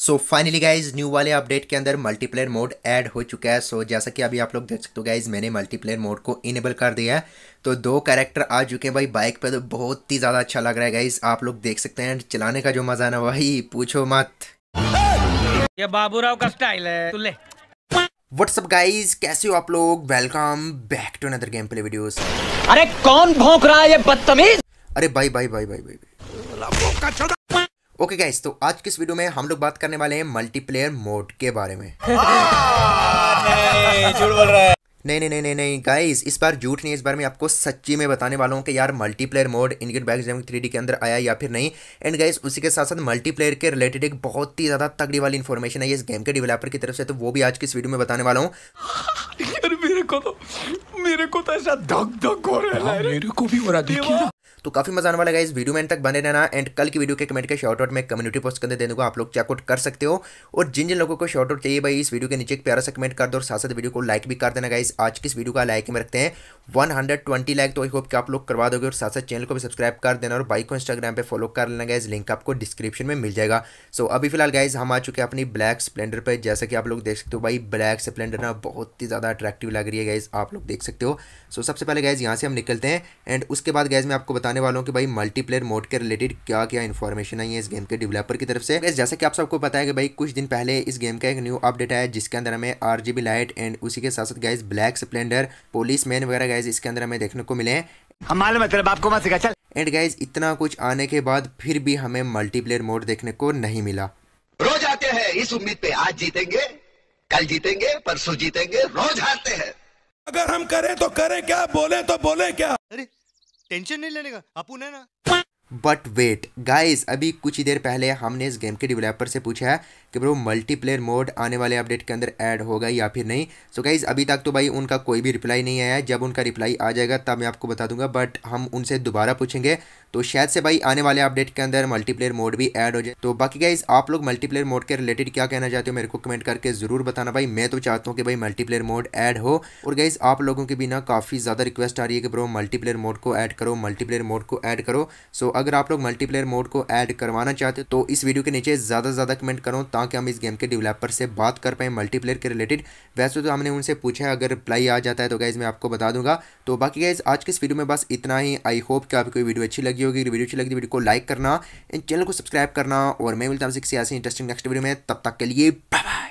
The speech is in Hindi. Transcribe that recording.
सो फाइनली गाइज न्यू वाले अपडेट के अंदर मल्टीप्लेयर मोड ऐड हो चुका है सो so, जैसा कि अभी आप लोग देख सकते हो गाइज मैंने मल्टीप्लेयर मोड को इनेबल कर दिया है तो दो कैरेक्टर आ चुके हैं भाई बाइक पे तो बहुत ही ज़्यादा अच्छा लग रहा है गाइज आप लोग देख सकते हैं चलाने का जो मजा है ना वही पूछो मत ये बाबूराव का स्टाइल है तू ले व्हाट्सअप गाइज कैसे हो आप लोग welcome back to another game play video अरे कौन भोंक रहा है ये बदतमीज अरे भाई भाई भाई भाई भाई, भाई, भाई। ओके okay गाइस तो आज की इस वीडियो में हम लोग बात करने वाले हैं मल्टीप्लेयर मोड के बारे में झूठ बोल रहा है नहीं नहीं नहीं नहीं नहीं गाइस इस बार झूठ नहीं इस बार मैं आपको सच्ची में बताने वाला हूँ कि यार मल्टीप्लेयर मोड इनगेट बैग जैमिंग थ्री के अंदर आया या फिर नहीं एंड गाइस उसी के साथ साथ मल्टीप्लेयर के रिलेटेड एक बहुत ही ज़्यादा तगड़ी वाली इन्फॉर्मेशन है इस गेम के डेवलपर की तरफ से तो वो भी आज की इस वीडियो में बताने वाला हूँ मेरे को तो मेरे को तो ऐसा धक धक हो रहा है हाँ, मेरे को भी हो रहा है तो काफ़ी मजा आने वाला है इस वीडियो में तक बने रहना एंड कल की वीडियो के कमेंट के शॉर्ट आउट में कम्युनिटी पोस्ट करने देने को आप लोग चेकआउट कर सकते हो और जिन जिन लोगों को शॉर्ट आउट चाहिए भाई इस वीडियो के नीचे एक प्यारा सा कमेंट कर दो और साथ साथ वीडियो को लाइक भी कर देना गाइज आज की इस वीडियो का लाइक में रखते हैं वन हंड्रेड ट्वेंटी लाइक तो आई होप कि आप लोग करवा दोगे और साथ साथ चैनल को भी सब्सक्राइब कर देना और बाइक को इंस्टाग्राम पे फॉलो कर लेना गाइज लिंक आपको डिस्क्रिप्शन में मिल जाएगा सो so, अभी फिलहाल गाइज हम आ चुके हैं अपनी ब्लैक स्प्लेंडर पर जैसा कि आप लोग देख सकते हो भाई ब्लैक स्प्लेंडर ना बहुत ही ज़्यादा अट्रैक्टिव लग रही है गाइज आप लोग देख सकते हो सो so, सबसे पहले गाइज यहाँ से हम निकलते हैं एंड उसके बाद गाइज मैं आपको बताने वाला हूँ कि भाई मल्टीप्लेयर मोड के रिलेटेड क्या क्या इन्फॉर्मेशन आई है इस गेम के डेवलपर की तरफ से जैसे कि आप सबको पता है कि भाई कुछ दिन पहले इस गेम का एक न्यू अपडेट आया जिसके अंदर हमें आर लाइट एंड उसी के साथ साथ गाइज ब्लैक स्प्लेंडर पुलिस वगैरह गाइज इसके अंदर हमें देखने को मिले हैं हम मालूम है तेरे बाप को मत चल एंड गाइज इतना कुछ आने के बाद फिर भी हमें मल्टीप्लेयर मोड देखने को नहीं मिला रोज आते हैं इस उम्मीद पे आज जीतेंगे कल जीतेंगे परसों जीतेंगे रोज हारते हैं अगर हम करें तो करें क्या बोले तो बोले क्या अरे टेंशन नहीं लेने का अपू ने ना बट वेट गाइस अभी कुछ ही देर पहले हमने इस गेम के डेवलपर से पूछा है कि ब्रो मल्टीप्लेयर मोड आने वाले अपडेट के अंदर ऐड होगा या फिर नहीं सो so गाइस अभी तक तो भाई उनका कोई भी रिप्लाई नहीं आया है जब उनका रिप्लाई आ जाएगा तब मैं आपको बता दूंगा बट हम उनसे दोबारा पूछेंगे तो शायद से भाई आने वाले अपडेट के अंदर मल्टीप्लेयर मोड भी ऐड हो जाए तो बाकी गाइज आप लोग मल्टीप्लेयर मोड के रिलेटेड क्या कहना चाहते हो मेरे को कमेंट करके जरूर बताना भाई मैं तो चाहता हूँ कि भाई मल्टीप्लेयर मोड ऐड हो और गाइज आप लोगों की भी ना काफ़ी ज़्यादा रिक्वेस्ट आ रही है कि ब्रो मल्टीप्लेयर मोड को ऐड करो मल्टीप्लेयर मोड को ऐड करो सो अगर आप लोग मल्टीप्लेयर मोड को ऐड करवाना चाहते हो तो इस वीडियो के नीचे ज़्यादा से ज़्यादा कमेंट करो ताकि हम इस गेम के डेवलपर से बात कर पाएँ मल्टीप्लेयर के रिलेटेड वैसे तो हमने उनसे पूछा है अगर रिप्लाई आ जाता है तो गाइज़ मैं आपको बता दूंगा तो बाकी गाइज़ आज के इस वीडियो में बस इतना ही आई होप कि आपकी वीडियो अच्छी लगी लगी होगी वीडियो अच्छी लगी तो वीडियो को लाइक करना इन चैनल को सब्सक्राइब करना और मैं मिलता हूँ किसी ऐसे इंटरेस्टिंग नेक्स्ट वीडियो में तब तक के लिए बाय